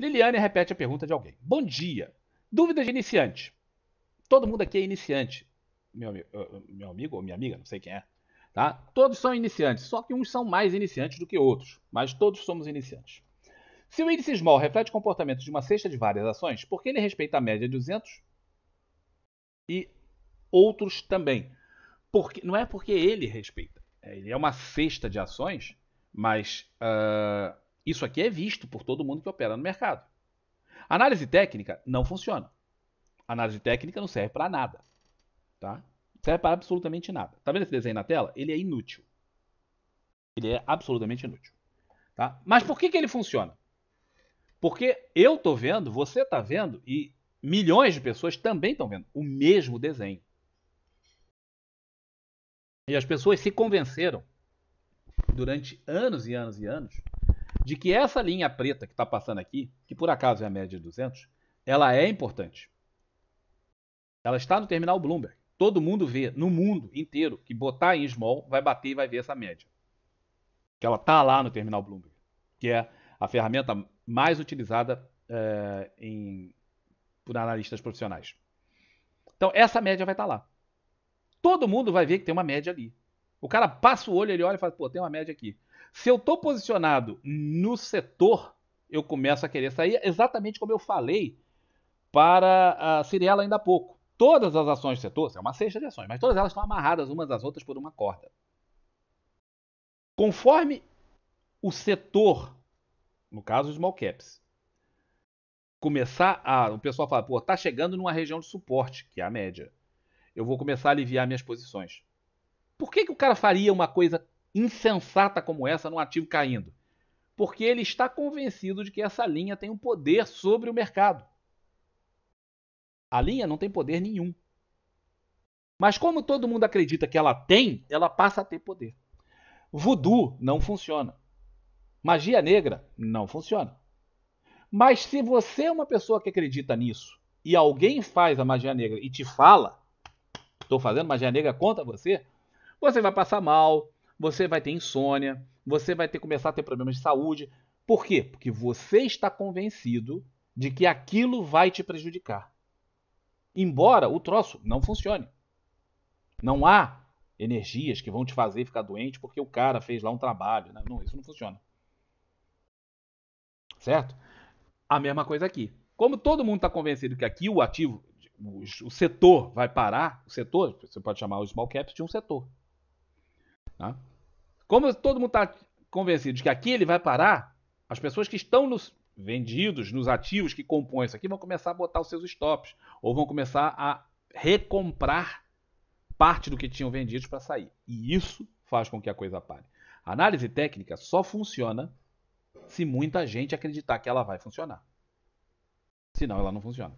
Liliane repete a pergunta de alguém. Bom dia. Dúvida de iniciante. Todo mundo aqui é iniciante. Meu, eh, meu amigo ou minha amiga, não sei quem é. Tá? Todos são iniciantes, só que uns são mais iniciantes do que outros, mas todos somos iniciantes. Se o índice small reflete comportamento de uma cesta de várias ações, por que ele respeita a média de 200 e outros também? Porque, não é porque ele respeita, é, ele é uma cesta de ações, mas uh, isso aqui é visto por todo mundo que opera no mercado. Análise técnica não funciona. Análise técnica não serve para nada. Tá? serve para absolutamente nada. Tá vendo esse desenho na tela? Ele é inútil. Ele é absolutamente inútil. Tá? Mas por que, que ele funciona? Porque eu tô vendo, você tá vendo e milhões de pessoas também estão vendo o mesmo desenho. E as pessoas se convenceram durante anos e anos e anos de que essa linha preta que está passando aqui, que por acaso é a média de 200, ela é importante. Ela está no terminal Bloomberg. Todo mundo vê, no mundo inteiro, que botar em small vai bater e vai ver essa média. Que ela está lá no terminal Bloomberg, que é a ferramenta mais utilizada é, em, por analistas profissionais. Então, essa média vai estar tá lá. Todo mundo vai ver que tem uma média ali. O cara passa o olho, ele olha e fala, pô, tem uma média aqui. Se eu estou posicionado no setor, eu começo a querer sair, exatamente como eu falei para a Cirela ainda há pouco. Todas as ações do setor, é uma cesta de ações, mas todas elas estão amarradas umas às outras por uma corda. Conforme o setor, no caso os small caps, começar a. O pessoal fala, pô, tá chegando numa região de suporte, que é a média. Eu vou começar a aliviar minhas posições. Por que, que o cara faria uma coisa insensata como essa num ativo caindo? Porque ele está convencido de que essa linha tem um poder sobre o mercado. A linha não tem poder nenhum. Mas como todo mundo acredita que ela tem, ela passa a ter poder. Voodoo não funciona. Magia negra não funciona. Mas se você é uma pessoa que acredita nisso e alguém faz a magia negra e te fala, estou fazendo magia negra contra você, você vai passar mal, você vai ter insônia, você vai ter começar a ter problemas de saúde. Por quê? Porque você está convencido de que aquilo vai te prejudicar. Embora o troço não funcione. Não há energias que vão te fazer ficar doente porque o cara fez lá um trabalho. Né? Não, isso não funciona. Certo? A mesma coisa aqui. Como todo mundo está convencido que aqui o ativo, o, setor vai parar, o setor, você pode chamar o small caps de um setor. Tá? Como todo mundo está convencido de que aqui ele vai parar, as pessoas que estão nos vendidos, nos ativos que compõem isso aqui, vão começar a botar os seus stops ou vão começar a recomprar parte do que tinham vendido para sair. E isso faz com que a coisa pare. A análise técnica só funciona se muita gente acreditar que ela vai funcionar. Senão ela não funciona.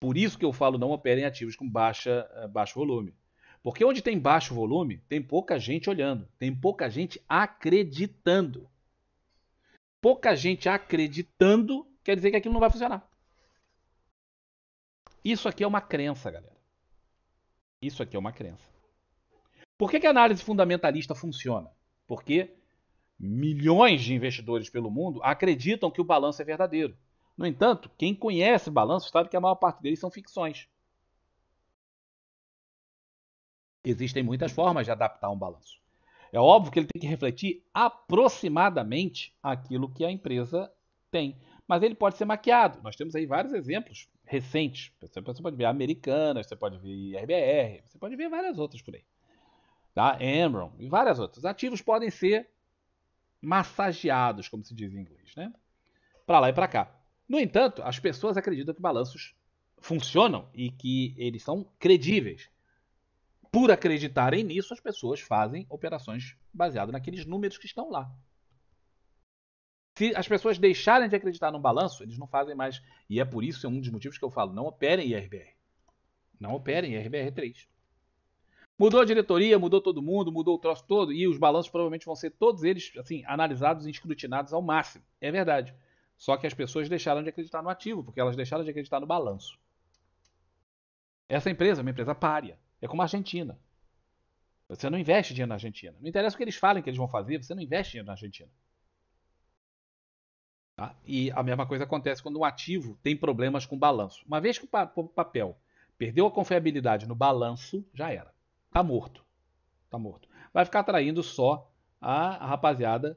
Por isso que eu falo não operem ativos com baixa, eh, baixo volume. Porque onde tem baixo volume, tem pouca gente olhando, tem pouca gente acreditando. Pouca gente acreditando quer dizer que aquilo não vai funcionar. Isso aqui é uma crença, galera. Isso aqui é uma crença. Por que, que a análise fundamentalista funciona? Porque milhões de investidores pelo mundo acreditam que o balanço é verdadeiro. No entanto, quem conhece balanço sabe que a maior parte deles são ficções. Existem muitas formas de adaptar um balanço. É óbvio que ele tem que refletir aproximadamente aquilo que a empresa tem. Mas ele pode ser maquiado. Nós temos aí vários exemplos recentes. Você pode ver Americanas, você pode ver RBR, você pode ver várias outras por aí. Tá? Enron e várias outras. Ativos podem ser massageados, como se diz em inglês, né? Para lá e para cá. No entanto, as pessoas acreditam que balanços funcionam e que eles são credíveis por acreditarem nisso, as pessoas fazem operações baseadas naqueles números que estão lá. Se as pessoas deixarem de acreditar no balanço, eles não fazem mais. E é por isso, é um dos motivos que eu falo, não operem IRBR. Não operem IRBR3. Mudou a diretoria, mudou todo mundo, mudou o troço todo, e os balanços provavelmente vão ser todos eles assim analisados e escrutinados ao máximo. É verdade. Só que as pessoas deixaram de acreditar no ativo, porque elas deixaram de acreditar no balanço. Essa empresa é uma empresa pária. É como a Argentina. Você não investe dinheiro na Argentina. Não interessa o que eles falem que eles vão fazer, você não investe dinheiro na Argentina. Tá? E a mesma coisa acontece quando um ativo tem problemas com balanço. Uma vez que o papel perdeu a confiabilidade no balanço, já era. Está morto. Tá morto. Vai ficar atraindo só a, a rapaziada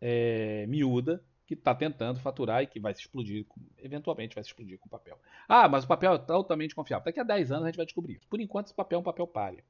é, miúda que está tentando faturar e que vai se explodir, eventualmente vai se explodir com o papel. Ah, mas o papel é altamente confiável. Daqui a 10 anos a gente vai descobrir isso. Por enquanto, esse papel é um papel palha.